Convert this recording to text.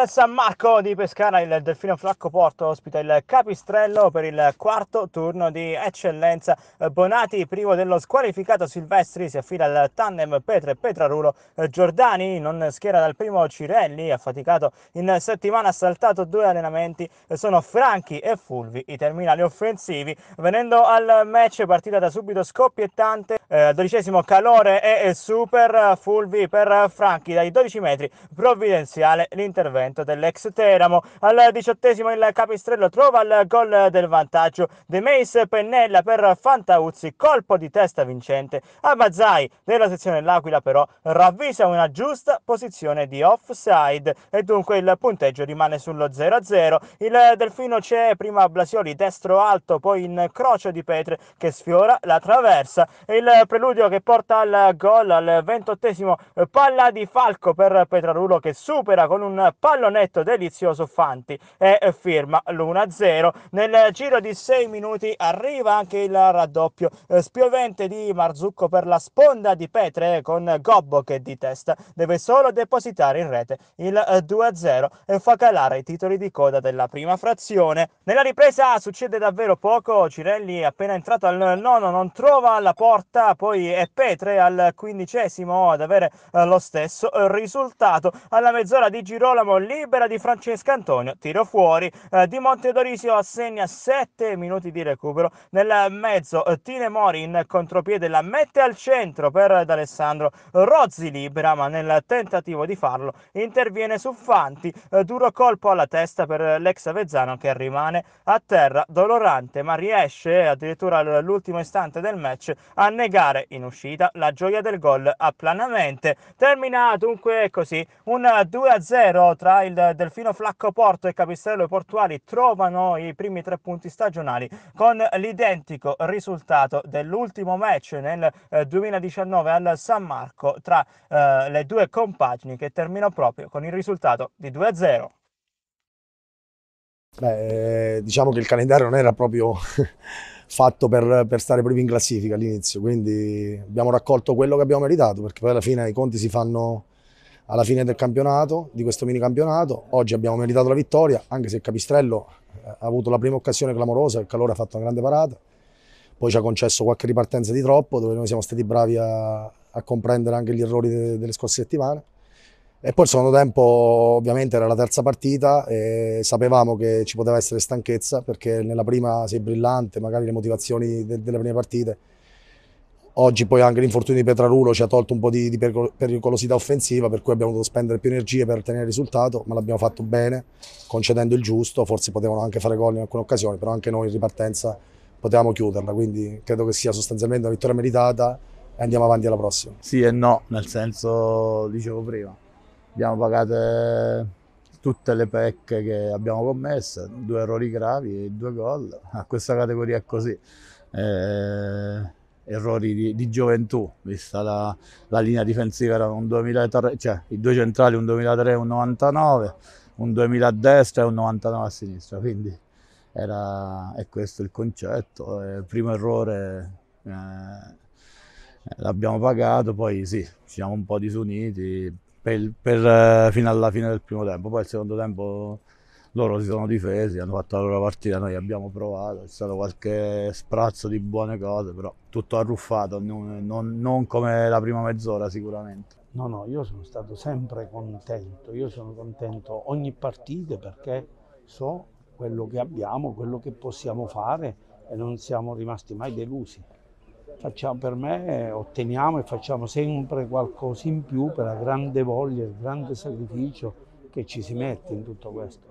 dal San Marco di Pescara il Delfino Flacco Porto ospita il Capistrello per il quarto turno di eccellenza. Bonati, privo dello squalificato Silvestri, si affida al tandem Petre Petrarulo. Giordani non schiera dal primo Cirelli, affaticato in settimana, ha saltato due allenamenti. Sono Franchi e Fulvi i terminali offensivi. Venendo al match, partita da subito scoppiettante. Eh, dodicesimo Calore e Super Fulvi per Franchi dai 12 metri. Provvidenziale l'intervento intervento dell'ex Teramo. Al diciottesimo il Capistrello trova il gol del vantaggio. De Meis pennella per Fantauzzi, colpo di testa vincente. Abbazzai della sezione L'Aquila però ravvisa una giusta posizione di offside e dunque il punteggio rimane sullo 0-0. Il Delfino c'è prima Blasioli destro alto, poi in croce di Petre che sfiora la traversa. Il preludio che porta al gol al ventottesimo palla di Falco per Petrarulo che supera con un pallone fallo netto delizioso Fanti e eh, firma l'1-0. Nel giro di 6 minuti arriva anche il raddoppio eh, spiovente di Marzucco per la sponda di Petre con Gobbo che di testa deve solo depositare in rete il 2-0 eh, e fa calare i titoli di coda della prima frazione. Nella ripresa succede davvero poco, Cirelli appena entrato al nono non trova la porta, poi è Petre al quindicesimo ad avere lo stesso risultato. Alla mezz'ora di Girolamo libera di Francesco Antonio, tiro fuori eh, di Montedorisio, assegna 7 minuti di recupero nel mezzo. Eh, Tine Mori in contropiede la mette al centro per D'Alessandro. Rozzi libera, ma nel tentativo di farlo interviene su Fanti. Eh, duro colpo alla testa per l'ex Avezzano che rimane a terra dolorante, ma riesce addirittura all'ultimo istante del match a negare in uscita la gioia del gol a planamente. Termina dunque così un 2-0 tra il Delfino Flacco Porto e Capistrello Portuali trovano i primi tre punti stagionali con l'identico risultato dell'ultimo match nel 2019 eh, al San Marco tra eh, le due compagini che terminò proprio con il risultato di 2-0. Beh, eh, diciamo che il calendario non era proprio fatto per, per stare primi in classifica all'inizio, quindi abbiamo raccolto quello che abbiamo meritato, perché poi alla fine i conti si fanno, alla fine del campionato, di questo mini campionato. Oggi abbiamo meritato la vittoria, anche se Capistrello eh, ha avuto la prima occasione clamorosa, il calore ha fatto una grande parata, poi ci ha concesso qualche ripartenza di troppo, dove noi siamo stati bravi a, a comprendere anche gli errori de, delle scorse settimane. E poi il secondo tempo ovviamente era la terza partita e sapevamo che ci poteva essere stanchezza perché nella prima sei brillante, magari le motivazioni de, delle prime partite Oggi poi anche l'infortunio di Petrarulo ci ha tolto un po' di, di, pericolosità offensiva, per cui abbiamo dovuto spendere più energie per ottenere il risultato, ma l'abbiamo fatto bene, concedendo il giusto, forse potevano anche fare gol in alcune occasioni, però anche noi in ripartenza potevamo chiuderla, quindi credo che sia sostanzialmente una vittoria meritata e andiamo avanti alla prossima. Sì e no, nel senso, dicevo prima, abbiamo pagato eh, tutte le pecche che abbiamo commesso, due errori gravi e due gol, a questa categoria è così. Eh errori di, di gioventù, vista la, la, linea difensiva erano un 2003, cioè i due centrali un 2003 e un 99, un 2000 a destra e un 99 a sinistra, quindi era, è questo il concetto. Il primo errore eh, l'abbiamo pagato, poi sì, ci siamo un po' disuniti per, per, eh, fino alla fine del primo tempo, poi il secondo tempo loro si sono difesi, hanno fatto la loro partita, noi abbiamo provato, c'è stato qualche sprazzo di buone cose, però tutto arruffato, non, non, non come la prima mezz'ora sicuramente. No, no, io sono stato sempre contento, io sono contento ogni partita perché so quello che abbiamo, quello che possiamo fare e non siamo rimasti mai delusi. Facciamo, per me otteniamo e facciamo sempre qualcosa in più per la grande voglia, il grande sacrificio che ci si mette in tutto questo.